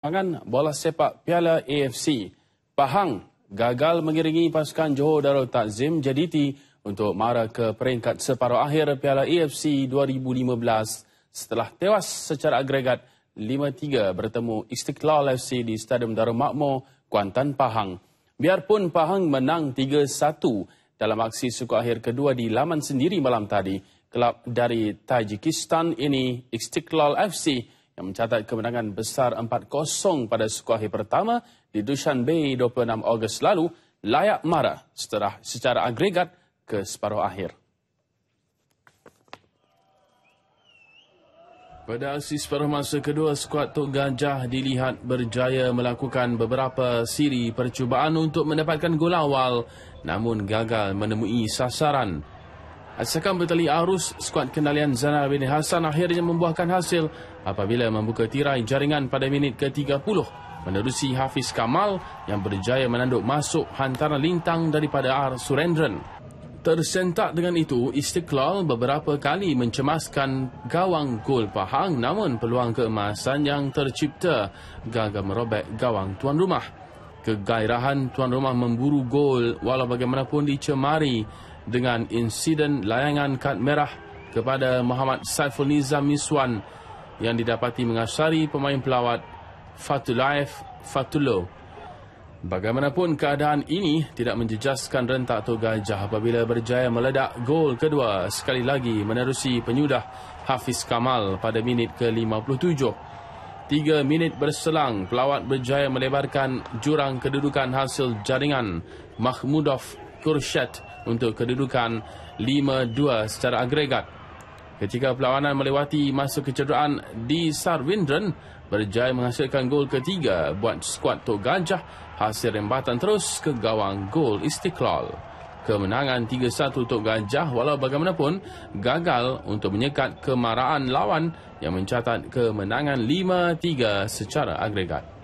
perkembangan bola sepak Piala AFC. Pahang gagal mengiringi pasukan Johor Darul Takzim JDT untuk mara ke peringkat separuh akhir Piala AFC 2015 setelah tewas secara agregat 5-3 bertemu Istiklal FC di Stadium Darul Makmur, Kuantan, Pahang. Biarpun Pahang menang 3-1 dalam aksi suku akhir kedua di laman sendiri malam tadi, kelab dari Tajikistan ini, Istiklal FC, yang mencatat kemenangan besar 4-0 pada skor akhir pertama di Dushanbe 26 Ogos lalu layak marah setelah secara agregat ke separuh akhir. Pada aksi separuh masa kedua, skuad Tok Gajah dilihat berjaya melakukan beberapa siri percubaan untuk mendapatkan gol awal namun gagal menemui sasaran. Asakan bertali arus, skuad kendalian Zainal bin Hassan akhirnya membuahkan hasil apabila membuka tirai jaringan pada minit ke-30 menerusi Hafiz Kamal yang berjaya menanduk masuk hantaran lintang daripada Ar Surendran. Tersentak dengan itu, Istiqlal beberapa kali mencemaskan gawang gol Pahang namun peluang keemasan yang tercipta gagal merobek gawang tuan rumah. Kegairahan tuan rumah memburu gol walau bagaimanapun dicemari dengan insiden layangan kad merah kepada Muhammad Saiful Nizam Miswan yang didapati mengasari pemain pelawat Fatulaif Fatullo. Bagaimanapun keadaan ini tidak menjejaskan rentak atau gajah apabila berjaya meledak gol kedua sekali lagi menerusi penyudah Hafiz Kamal pada minit ke-57. Tiga minit berselang, pelawat berjaya melebarkan jurang kedudukan hasil jaringan Mahmudov Kurshat untuk kedudukan 5-2 secara agregat. Ketika perlawanan melewati masuk kecederaan di Sarwindran, berjaya menghasilkan gol ketiga buat skuad Tok Gajah hasil rembatan terus ke gawang gol Istiqlal. Kemenangan 3-1 untuk Gajah walau bagaimanapun gagal untuk menyekat kemarahan lawan yang mencatat kemenangan 5-3 secara agregat.